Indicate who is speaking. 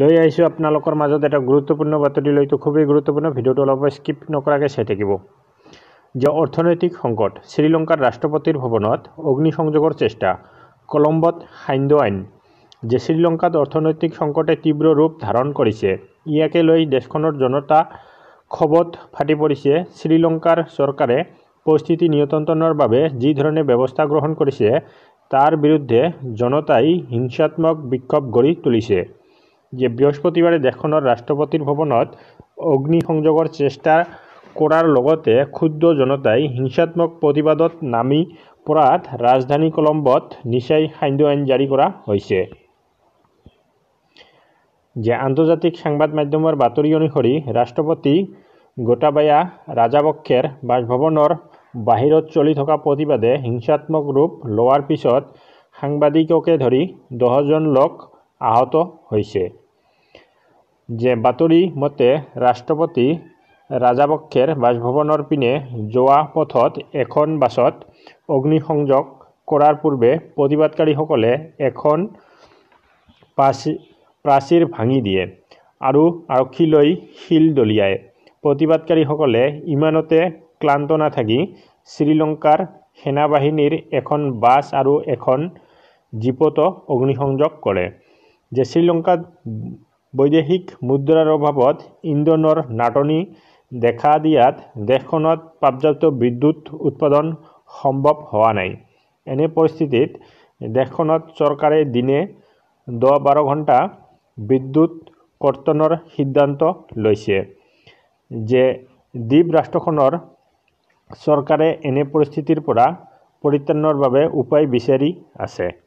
Speaker 1: লৈ আহিছোঁ আপোনালোকৰ মাজত এটা গুৰুত্বপূৰ্ণ বাতৰি লৈ এইটো খুবেই গুৰুত্বপূৰ্ণ ভিডিঅ'টো অলপ স্কিপ নকৰাকৈ চাই থাকিব যে অৰ্থনৈতিক সংকট শ্ৰীলংকাৰ ৰাষ্ট্ৰপতিৰ ভৱনত অগ্নিসংযোগৰ চেষ্টা কলম্বত সান্ধ্য আইন যে শ্ৰীলংকাত অৰ্থনৈতিক সংকটে তীব্ৰ ৰূপ ধাৰণ কৰিছে ইয়াকে লৈ দেশখনৰ জনতা খবত ফাটি পৰিছে শ্ৰীলংকাৰ চৰকাৰে পৰিস্থিতি নিয়ন্ত্ৰণৰ বাবে যি ধৰণে ব্যৱস্থা গ্ৰহণ কৰিছে তাৰ বিৰুদ্ধে জনতাই হিংসাত্মক বিক্ষোভ গঢ়ি তুলিছে যে বৃহস্পতিবাৰে দেশখনৰ ৰাষ্ট্ৰপতিৰ ভৱনত অগ্নিসংযোগৰ চেষ্টা কৰাৰ লগতে ক্ষুদ্ৰ জনতাই হিংসাত্মক প্ৰতিবাদত নামি পৰাত ৰাজধানী কলম্বত নিচাই খাদ্য আইন জাৰি কৰা হৈছে যে আন্তৰ্জাতিক সংবাদ মাধ্যমৰ বাতৰি অনুসৰি ৰাষ্ট্ৰপতি গোটাবায়া ৰাজাপক্ষেৰ বাসভৱনৰ বাহিৰত চলি থকা প্ৰতিবাদে হিংসাত্মক ৰূপ লোৱাৰ পিছত সাংবাদিককে ধৰি দহজন লোক আহত হৈছে যে বাতৰি মতে ৰাষ্ট্ৰপতি ৰাজাপক্ষেৰ বাসভৱনৰ পিনে যোৱা পথত এখন বাছত অগ্নিসংযোগ কৰাৰ পূৰ্বে প্ৰতিবাদকাৰীসকলে এখন প্ৰাচী প্ৰাচীৰ ভাঙি দিয়ে আৰু আৰক্ষীলৈ শিল দলিয়ায় প্ৰতিবাদকাৰীসকলে ইমানতে ক্লান্ত নাথাকি শ্ৰীলংকাৰ সেনাবাহিনীৰ এখন বাছ আৰু এখন জীপতো অগ্নিসংযোগ কৰে যে শ্ৰীলংকাত বৈদেশিক মুদ্ৰাৰ অভাৱত ইন্ধনৰ নাটনি দেখা দিয়াত দেশখনত পৰ্যাপ্ত বিদ্যুৎ উৎপাদন সম্ভৱ হোৱা নাই এনে পৰিস্থিতিত দেশখনত চৰকাৰে দিনে দহ বাৰ ঘণ্টা বিদ্যুৎ কৰ্তনৰ সিদ্ধান্ত লৈছে যে দ্বীপ ৰাষ্ট্ৰখনৰ চৰকাৰে এনে পৰিস্থিতিৰ পৰা পৰিত্ৰাণৰ বাবে উপায় বিচাৰি আছে